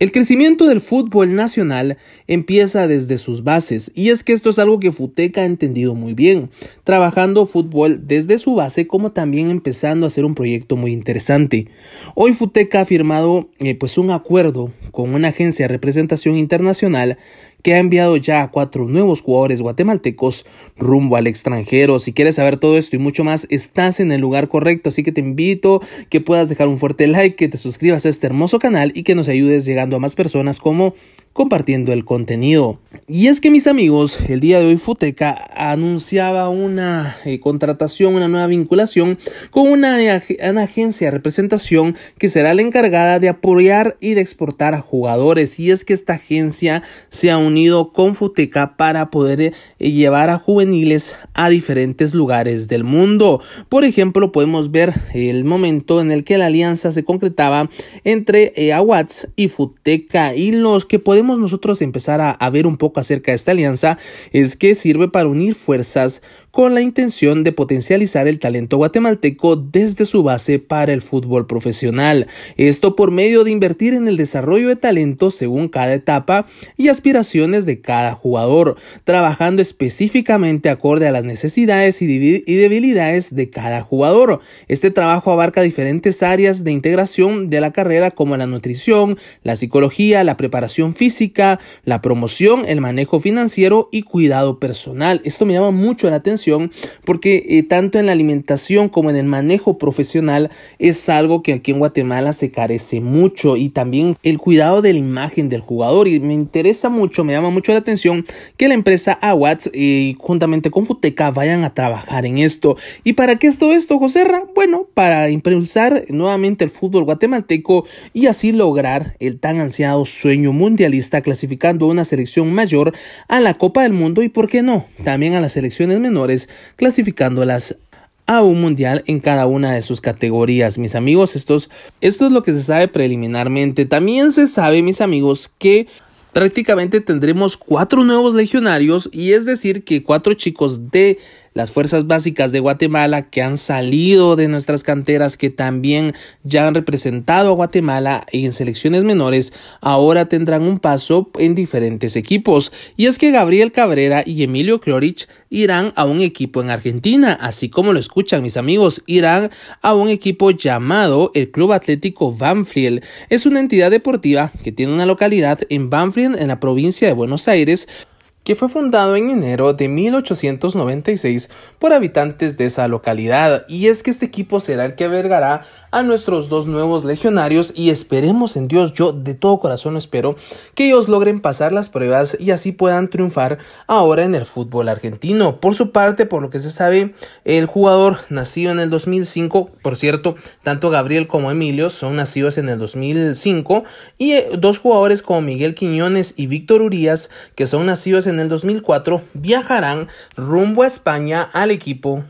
El crecimiento del fútbol nacional empieza desde sus bases, y es que esto es algo que Futeca ha entendido muy bien, trabajando fútbol desde su base como también empezando a hacer un proyecto muy interesante. Hoy Futeca ha firmado eh, pues un acuerdo con una agencia de representación internacional ha enviado ya a cuatro nuevos jugadores guatemaltecos rumbo al extranjero. Si quieres saber todo esto y mucho más, estás en el lugar correcto, así que te invito que puedas dejar un fuerte like, que te suscribas a este hermoso canal y que nos ayudes llegando a más personas como compartiendo el contenido. Y es que mis amigos, el día de hoy Futeca anunciaba una eh, contratación, una nueva vinculación con una, agencia de representación que será la encargada de apoyar y de exportar a jugadores. Y es que esta agencia se ha con Futeca para poder eh, llevar a juveniles a diferentes lugares del mundo. Por ejemplo, podemos ver el momento en el que la alianza se concretaba entre eh, Awats y Futeca y los que podemos nosotros empezar a, a ver un poco acerca de esta alianza es que sirve para unir fuerzas con la intención de potencializar el talento guatemalteco desde su base para el fútbol profesional. Esto por medio de invertir en el desarrollo de talento según cada etapa y aspiración de cada jugador, trabajando específicamente acorde a las necesidades y debilidades de cada jugador. Este trabajo abarca diferentes áreas de integración de la carrera como la nutrición, la psicología, la preparación física, la promoción, el manejo financiero y cuidado personal. Esto me llama mucho la atención porque eh, tanto en la alimentación como en el manejo profesional es algo que aquí en Guatemala se carece mucho y también el cuidado de la imagen del jugador y me interesa mucho me llama mucho la atención que la empresa AWATS, y eh, juntamente con Futeca vayan a trabajar en esto. ¿Y para qué es todo esto, Joserra? Bueno, para impulsar nuevamente el fútbol guatemalteco y así lograr el tan ansiado sueño mundialista clasificando una selección mayor a la Copa del Mundo y, ¿por qué no?, también a las selecciones menores clasificándolas a un mundial en cada una de sus categorías. Mis amigos, esto es lo que se sabe preliminarmente. También se sabe, mis amigos, que prácticamente tendremos cuatro nuevos legionarios y es decir que cuatro chicos de las fuerzas básicas de Guatemala que han salido de nuestras canteras, que también ya han representado a Guatemala en selecciones menores, ahora tendrán un paso en diferentes equipos. Y es que Gabriel Cabrera y Emilio Klorich irán a un equipo en Argentina, así como lo escuchan mis amigos, irán a un equipo llamado el Club Atlético Banfield. Es una entidad deportiva que tiene una localidad en Banfield, en la provincia de Buenos Aires, que fue fundado en enero de 1896 por habitantes de esa localidad, y es que este equipo será el que albergará a nuestros dos nuevos legionarios y esperemos en Dios, yo de todo corazón espero que ellos logren pasar las pruebas y así puedan triunfar ahora en el fútbol argentino. Por su parte, por lo que se sabe, el jugador nacido en el 2005, por cierto, tanto Gabriel como Emilio son nacidos en el 2005 y eh, dos jugadores como Miguel Quiñones y Víctor Urias que son nacidos en en el 2004 viajarán rumbo a España al equipo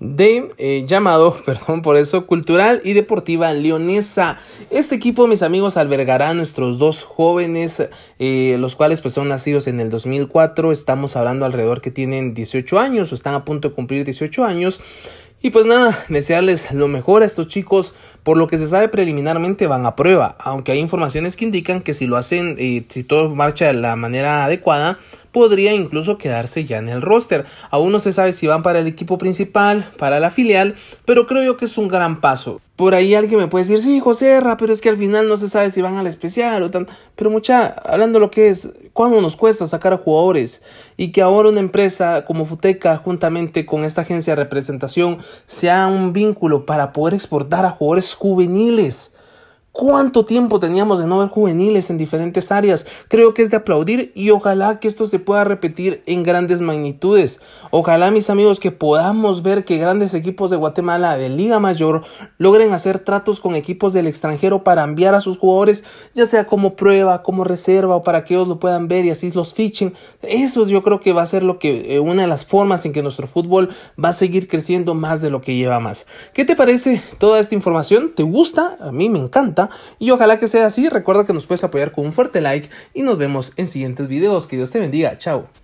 de eh, llamado, perdón por eso, Cultural y Deportiva Leonesa. Este equipo, mis amigos, albergará a nuestros dos jóvenes, eh, los cuales pues son nacidos en el 2004, estamos hablando alrededor que tienen 18 años o están a punto de cumplir 18 años. Y pues nada, desearles lo mejor a estos chicos. Por lo que se sabe preliminarmente van a prueba, aunque hay informaciones que indican que si lo hacen y eh, si todo marcha de la manera adecuada, podría incluso quedarse ya en el roster. Aún no se sabe si van para el equipo principal, para la filial, pero creo yo que es un gran paso. Por ahí alguien me puede decir, sí, José Ra, pero es que al final no se sabe si van al especial o tan. Pero mucha, hablando lo que es, ¿cuánto nos cuesta sacar a jugadores? Y que ahora una empresa como Futeca, juntamente con esta agencia de representación, sea un vínculo para poder exportar a jugadores juveniles ¿Cuánto tiempo teníamos de no ver juveniles en diferentes áreas? Creo que es de aplaudir y ojalá que esto se pueda repetir en grandes magnitudes. Ojalá, mis amigos, que podamos ver que grandes equipos de Guatemala de Liga Mayor logren hacer tratos con equipos del extranjero para enviar a sus jugadores, ya sea como prueba, como reserva o para que ellos lo puedan ver y así los fichen. Eso yo creo que va a ser lo que eh, una de las formas en que nuestro fútbol va a seguir creciendo más de lo que lleva más. ¿Qué te parece toda esta información? ¿Te gusta? A mí me encanta y ojalá que sea así. Recuerda que nos puedes apoyar con un fuerte like y nos vemos en siguientes videos. Que Dios te bendiga. Chao.